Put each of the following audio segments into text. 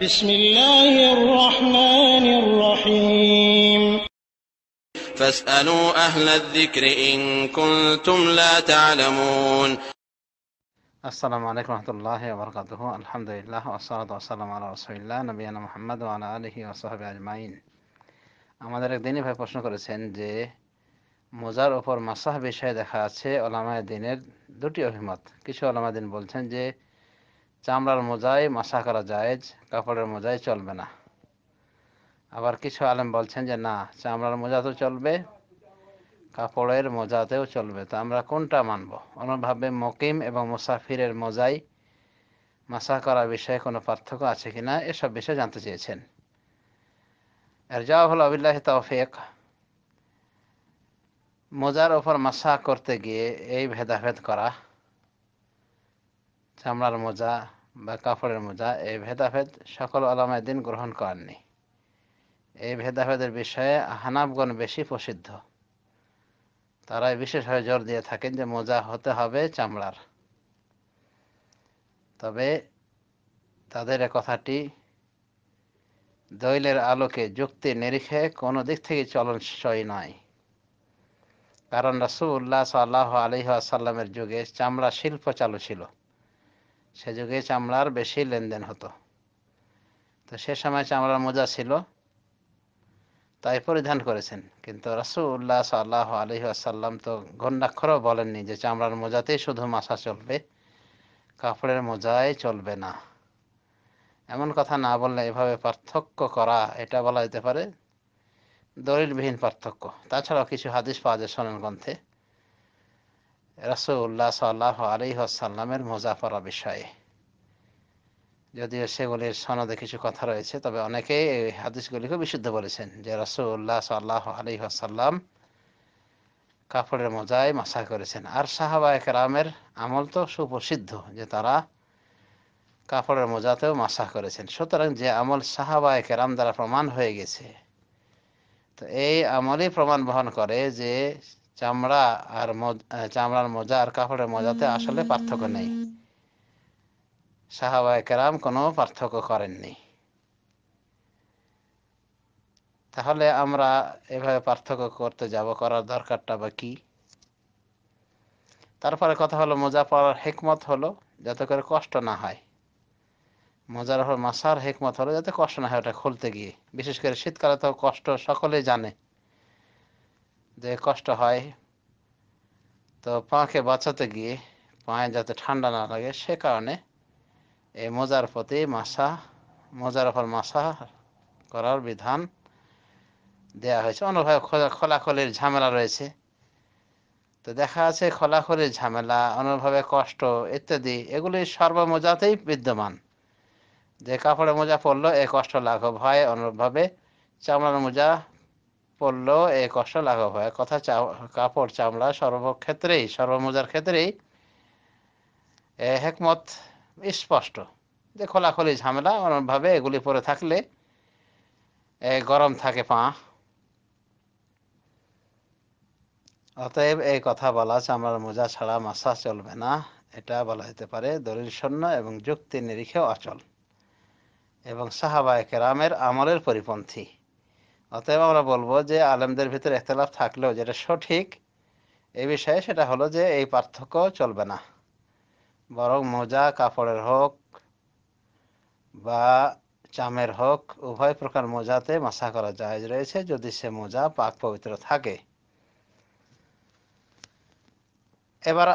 بسم الله الرحمن الرحيم فاسألوا أهل الذكر إن كنتم لا تعلمون السلام عليكم ورحمة الله وبركاته الحمد لله والصلاة والسلام على رسول الله نبينا محمد وعلى آله وصحبه أجمعين আমাদের এক দিনই ভাই প্রশ্ন করেছেন যে মোজার ওপর মাসাহ বিষয়ে দেখা আছে ওলামায় দিনের দুটি অভিমত কিছু ওলামায় দিন বলছেন যে চামড়ার মোজায় মাসা করা জায়েজ কাপড়ের মোজায় চলবে না আবার কিছু আলেম বলছেন যে না চামড়ার মোজাতেও চলবে কাপড়ের মোজাতেও চলবে তো আমরা কোনটা মানব অনুভাবে মকিম এবং মুসাফিরের মোজায় মাসা করা বিষয়ে কোনো পার্থক্য আছে কি না এসব বিষয়ে জানতে চেয়েছেন এর যা হল আবিল্লাহ তফেক মোজার ওপর মাসা করতে গিয়ে এই ভেদাভেদ করা চামড়ার মোজা বা কাপড়ের মোজা এই ভেদাভেদ সকল আলামায় দিন গ্রহণ করেননি এই ভেদাভেদের বিষয়ে হানাবগণ বেশি প্রসিদ্ধ তারা বিশেষভাবে জোর দিয়ে থাকেন যে মোজা হতে হবে চামড়ার তবে তাদের কথাটি দৈলের আলোকে যুক্তি নিরিখে কোনো দিক থেকে চলনসই নয় কারণ রাসুল্লাহ সাল্লাহ আলহ আসাল্লামের যুগে চামড়া শিল্প চালু ছিল সে যুগে চামড়ার বেশি লেনদেন হতো তো সে সময় চামড়ার মোজা ছিল তাই পরিধান করেছেন কিন্তু রাসুল্লাহ সাল্লাহ আলহি আসাল্লাম তো ঘন্ডাক্ষরও বলেননি যে চামড়ার মোজাতেই শুধু মাসা চলবে কাপড়ের মোজায় চলবে না এমন কথা না বললে এভাবে পার্থক্য করা এটা বলা যেতে পারে দলিলবিহীন পার্থক্য তাছাড়াও কিছু হাদিস পাওয়া যায় সনন গ্রন্থে রাসৌল্লাহ সাল্লাহ মোজা মোজাফরা বিষয়ে যদিও সেগুলির সনদে কিছু কথা রয়েছে তবে অনেকে এই হাদিসগুলিকে বিশুদ্ধ বলেছেন যে রাসৌল্লাহ সাল্লাহ আলহিহাসাল্লাম কাপড়ের মোজায় মাসা করেছেন আর সাহাবা একরামের আমল তো সুপ্রসিদ্ধ যে তারা কাপড়ের মোজাতেও মাসা করেছেন সুতরাং যে আমল সাহাবা একরাম দ্বারা প্রমাণ হয়ে গেছে তো এই আমলই প্রমাণ বহন করে যে চামড়া আর চামড়ার মজা আর কাপড়ের মজাতে আসলে পার্থক্য নেই সাহাবায় কেরাম কোনো পার্থক্য করেননি তাহলে আমরা এভাবে পার্থক্য করতে যাব করার দরকারটা বা কি তারপরে কথা হলো মোজা পড়ার হেকমত হলো যাতে করে কষ্ট না হয় মোজার মাসার হেকমত হলো যাতে কষ্ট না হয় ওটা খুলতে গিয়ে বিশেষ করে শীতকালে তো কষ্ট সকলেই জানে দেহে কষ্ট হয় তো পাকে বাঁচাতে গিয়ে পায়ে যাতে ঠান্ডা না লাগে সে কারণে এই মোজার প্রতি মাসা মোজার ওপর মাসা করার বিধান দেয়া হয়েছে অন্যভাবে খোলাখলির ঝামেলা রয়েছে তো দেখা আছে খোলাখলির ঝামেলা অন্যভাবে কষ্ট ইত্যাদি এগুলি সর্বমোজাতেই বিদ্যমান যে কাপড়ে মোজা পড়লো এ কষ্ট লাঘব হয় অনুভবে চামড়ার মোজা পড়লেও এ কষ্ট লাঘব হয় কথা কাপড় চামড়া সর্বক্ষেত্রেই সর্বমজার ক্ষেত্রেই হেকমত স্পষ্ট যে খোলাখলি ঝামেলা অনভাবে এগুলি পরে থাকলে এ গরম থাকে পা অতএব এই কথা বলা চামড়ার মোজা ছাড়া মাসা চলবে না এটা বলা যেতে পারে দলিল শূন্য এবং যুক্তি নিরিখে অচল এবং সাহাবায় কেরামের আমলের পরিপন্থী অতএব আমরা বলবো যে আলেমদের ভিতরে একতলাফ থাকলেও যেটা সঠিক এই বিষয়ে সেটা হলো যে এই পার্থক্য চলবে না বরং মোজা কাপড়ের হোক বা চামের হোক উভয় প্রকার মোজাতে মাসা করা জাহাজ রয়েছে যদি সে মোজা পাক পবিত্র থাকে এবার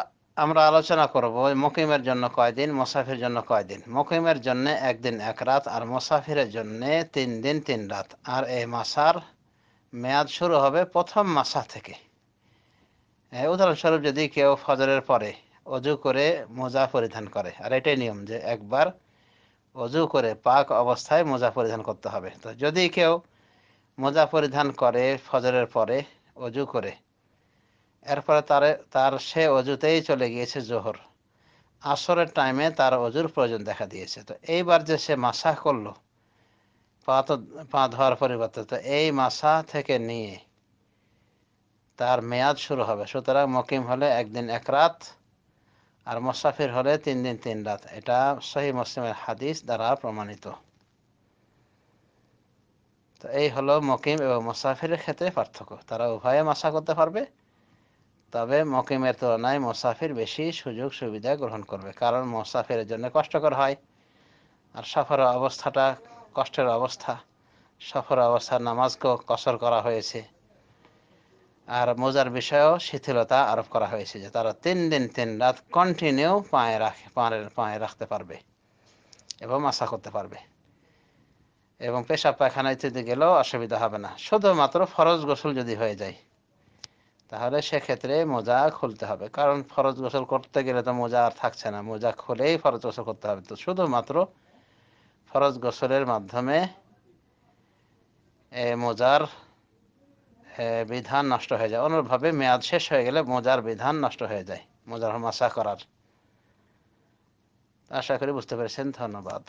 আমরা আলোচনা করব মকিমের জন্য কয়দিন মোসাফির জন্য কয়দিন মকিমের জন্য একদিন এক রাত আর মোসাফিরের জন্য তিন দিন তিন রাত আর এই মাসার মেয়াদ শুরু হবে প্রথম মাসা থেকে উদাহরণস্বরূপ যদি কেউ ফজরের পরে অজু করে মোজা পরিধান করে আর এটাই নিয়ম যে একবার অজু করে পাক অবস্থায় মোজা পরিধান করতে হবে তো যদি কেউ মোজা পরিধান করে ফজরের পরে অজু করে এরপরে তারে তার সে অজুতেই চলে গিয়েছে জোহর আসরের টাইমে তার অজুর প্রয়োজন দেখা দিয়েছে তো এইবার যে সে মাসা করলো পা তো পা ধোয়ার পরিবর্তে তো এই মাসা থেকে নিয়ে তার মেয়াদ শুরু হবে সুতরাং মকিম হলে একদিন এক রাত আর মোসাফির হলে তিন দিন তিন রাত এটা সহি মুসলিমের হাদিস দ্বারা প্রমাণিত তো এই হলো মকিম এবং মোসাফিরের ক্ষেত্রে পার্থক্য তারা উভয়ে মাসা করতে পারবে তবে মকিমের তুলনায় মোসাফির বেশি সুযোগ সুবিধা গ্রহণ করবে কারণ মোসাফিরের জন্য কষ্টকর হয় আর সফর অবস্থাটা কষ্টের অবস্থা সফর অবস্থার নামাজকেও কসর করা হয়েছে আর মোজার বিষয়েও শিথিলতা আরোপ করা হয়েছে যে তারা তিন দিন তিন রাত কন্টিনিউ পায়ে রাখে পায়ে পায়ে রাখতে পারবে এবং আশা করতে পারবে এবং পেশাব পায়খানা ইত্যাদি গেলেও অসুবিধা হবে না শুধুমাত্র ফরজ গোসল যদি হয়ে যায় তাহলে সেক্ষেত্রে মোজা খুলতে হবে কারণ ফরজ গোসল করতে গেলে তো মোজা আর থাকছে না মোজা খুলেই ফরজ গোসল করতে হবে তো শুধুমাত্র ফরজ গোসলের মাধ্যমে মোজার বিধান নষ্ট হয়ে যায় অন্যভাবে মেয়াদ শেষ হয়ে গেলে মোজার বিধান নষ্ট হয়ে যায় মোজার মাসা করার আশা করি বুঝতে পেরেছেন ধন্যবাদ